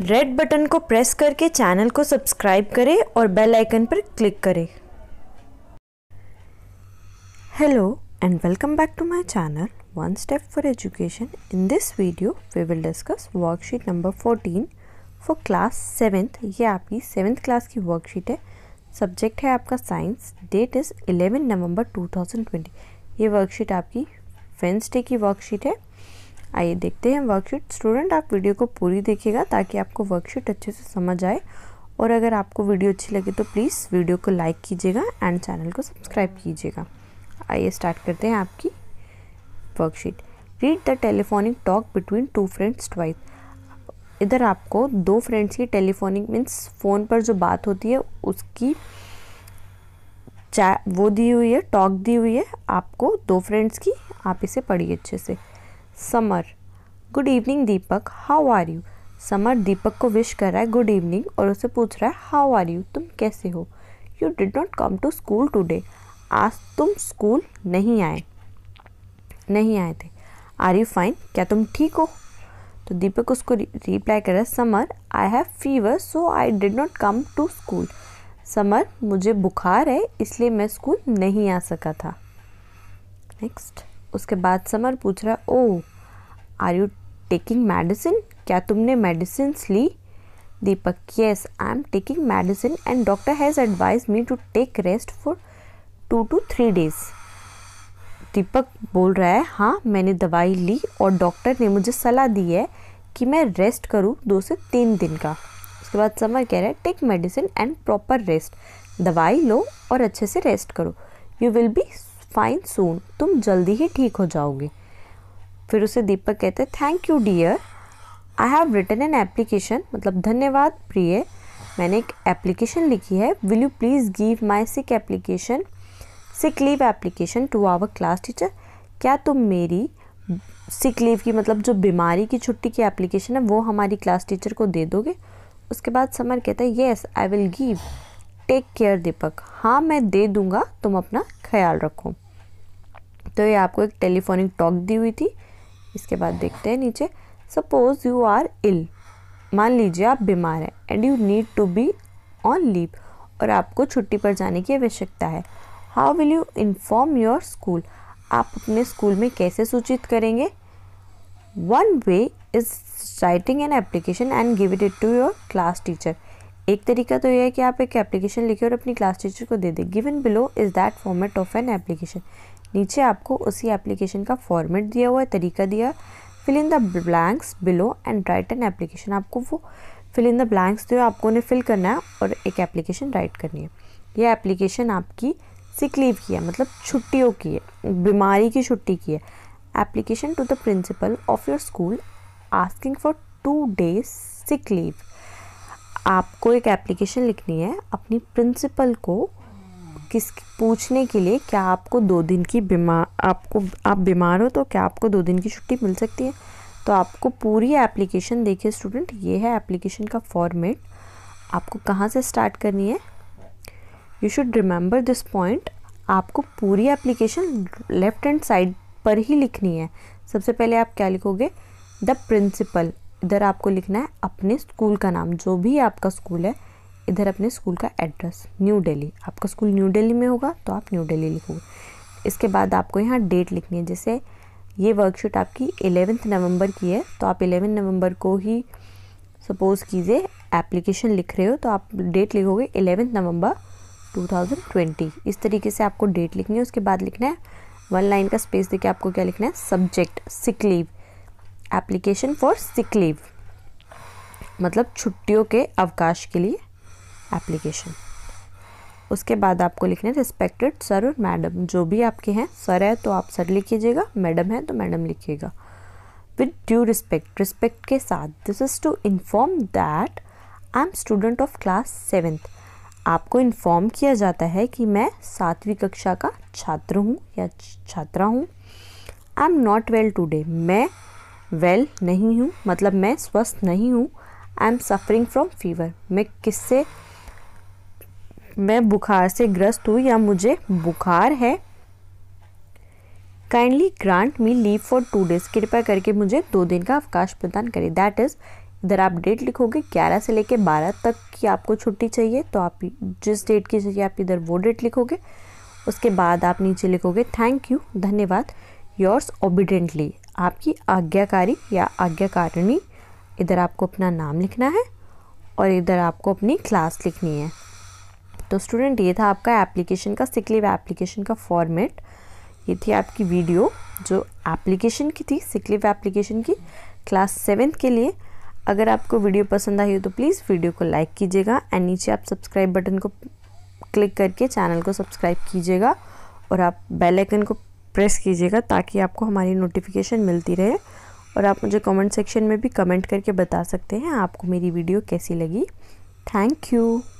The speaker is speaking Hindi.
रेड बटन को प्रेस करके चैनल को सब्सक्राइब करें और बेल आइकन पर क्लिक करें hello and welcome back to my channel one step for education in this video we will discuss worksheet number fourteen for class seventh ये आपकी सेवेंथ क्लास की वर्कशीट है सब्जेक्ट है आपका science date is eleven November two ये वर्कशीट आपकी फेंस डे की वर्कशीट है आइए देखते हैं वर्कशीट स्टूडेंट आप वीडियो को पूरी देखिएगा ताकि आपको वर्कशीट अच्छे से समझ आए और अगर आपको वीडियो अच्छी लगे तो प्लीज़ वीडियो को लाइक कीजिएगा एंड चैनल को सब्सक्राइब कीजिएगा आइए स्टार्ट करते हैं आपकी worksheet read the telephonic talk between two friends twice इधर आपको दो फ्रेंड्स की टेलीफोनिक मीन्स फ़ोन पर जो बात होती है उसकी चै वो दी हुई है टॉक दी हुई है आपको दो फ्रेंड्स की आप इसे पढ़िए अच्छे से Samar good evening Deepak how are you Samar Deepak को विश कर रहा है गुड इवनिंग और उसे पूछ रहा है हाउ आर यू तुम कैसे हो you did not come to school today आज तुम स्कूल नहीं आए नहीं आए थे आर यू फाइन क्या तुम ठीक हो तो दीपक उसको रिप्लाई कर रहा है Samar I have fever so I did not come to school Samar मुझे बुखार है इसलिए मैं स्कूल नहीं आ सका था नेक्स्ट उसके बाद समर पूछ रहा है oh are you taking medicine क्या तुमने मेडिसिन ली Deepak yes I am taking medicine and doctor has advise me to take rest for two two three days Deepak बोल रहा है हाँ मैंने दवाई ली और डॉक्टर ने मुझे सलाह दी है कि मैं रेस्ट करूँ दो से तीन दिन का उसके बाद समर कह रहा है take medicine and proper rest दवाई लो और अच्छे से रेस्ट करो you will be fine soon तुम जल्दी ही ठीक हो जाओगे फिर उसे दीपक कहते thank you dear I have written an application मतलब धन्यवाद प्रिय मैंने एक एप्लीकेशन लिखी है will you please give my sick application sick leave application to our class teacher क्या तुम मेरी सिक लीव की मतलब जो बीमारी की छुट्टी की एप्लीकेशन है वो हमारी क्लास टीचर को दे दोगे उसके बाद समर कहता है yes I will give take care Deepak हाँ मैं दे दूँगा तुम अपना ख्याल रखो देखते तो ये आपको एक टेलीफोनिक टॉक दी हुई थी इसके बाद देखते हैं नीचे सपोज यू आर इल मान लीजिए आप बीमार हैं and you need to be on leave और आपको छुट्टी पर जाने की आवश्यकता है how will you inform your school आप अपने स्कूल में कैसे सूचित करेंगे one way is writing an application and give it to your class teacher एक तरीका तो यह है कि आप एक एप्लीकेशन लिखे और अपनी क्लास टीचर को दे दें given below is that format of an application नीचे आपको उसी एप्लीकेशन का फॉर्मेट दिया हुआ है तरीका दिया fill in the blanks below and write an application आपको वो फिल इन द ब्लैंक्स जो है आपको उन्हें फिल करना है और एक एप्लीकेशन राइट करनी है यह एप्लीकेशन आपकी सिक लीव की है मतलब छुट्टियों की है बीमारी की छुट्टी की है application to the principal of your school asking for two days sick leave आपको एक एप्लीकेशन लिखनी है अपनी प्रिंसिपल को किस पूछने के लिए क्या आपको दो दिन की बीमार आपको आप बीमार हो तो क्या आपको दो दिन की छुट्टी मिल सकती है तो आपको पूरी एप्लीकेशन देखिए स्टूडेंट ये है एप्लीकेशन का फॉर्मेट आपको कहाँ से स्टार्ट करनी है you should remember this point आपको पूरी एप्लीकेशन लेफ़्ट हैंड साइड पर ही लिखनी है सबसे पहले आप क्या लिखोगे द प्रिंसिपल इधर आपको लिखना है अपने स्कूल का नाम जो भी आपका स्कूल है इधर अपने स्कूल का एड्रेस न्यू दिल्ली आपका स्कूल न्यू दिल्ली में होगा तो आप न्यू दिल्ली लिखोगे इसके बाद आपको यहाँ डेट लिखनी है जैसे ये वर्कशीट आपकी एलेवेंथ नवंबर की है तो आप एलेवन नवंबर को ही सपोज़ कीजिए एप्लीकेशन लिख रहे हो तो आप डेट लिखोगे एलेवेंथ नवंबर 2020 इस तरीके से आपको डेट लिखनी है उसके बाद लिखना है वन लाइन का स्पेस देके आपको क्या लिखना है subject sick leave application for sick leave मतलब छुट्टियों के अवकाश के लिए एप्लीकेशन उसके बाद आपको लिखना है रिस्पेक्टेड सर और मैडम जो भी आपके हैं सर है तो आप सर लिखिएगा मैडम है तो मैडम लिखिएगा विद ड्यू रिस्पेक्ट रिस्पेक्ट के साथ this is to inform that I am student of class seventh आपको इन्फॉर्म किया जाता है कि मैं सातवीं कक्षा का छात्र हूँ या छात्रा हूँ I am not well today मैं वेल well नहीं हूँ मतलब मैं स्वस्थ नहीं हूँ I am suffering from fever मैं किससे मैं बुखार से ग्रस्त हूँ या मुझे बुखार है kindly grant me leave for two days कृपया करके मुझे दो दिन का अवकाश प्रदान करें दैट इज़ इधर आप डेट लिखोगे 11 से लेकर 12 तक की आपको छुट्टी चाहिए तो आप जिस डेट की चाहिए आप इधर वो डेट लिखोगे उसके बाद आप नीचे लिखोगे थैंक यू धन्यवाद योर्स ओबिडेंटली आपकी आज्ञाकारी या आज्ञाकारिणी इधर आपको अपना नाम लिखना है और इधर आपको अपनी क्लास लिखनी है तो स्टूडेंट ये था आपका एप्लीकेशन का सिक एप्लीकेशन का फॉर्मेट ये थी आपकी वीडियो जो एप्लीकेशन की थी सिक एप्लीकेशन की क्लास सेवेंथ के लिए अगर आपको वीडियो पसंद आई हो तो प्लीज़ वीडियो को लाइक कीजिएगा एंड नीचे आप सब्सक्राइब बटन को क्लिक करके चैनल को सब्सक्राइब कीजिएगा और आप बेल आइकन को प्रेस कीजिएगा ताकि आपको हमारी नोटिफिकेशन मिलती रहे और आप मुझे कमेंट सेक्शन में भी कमेंट करके बता सकते हैं आपको मेरी वीडियो कैसी लगी थैंक यू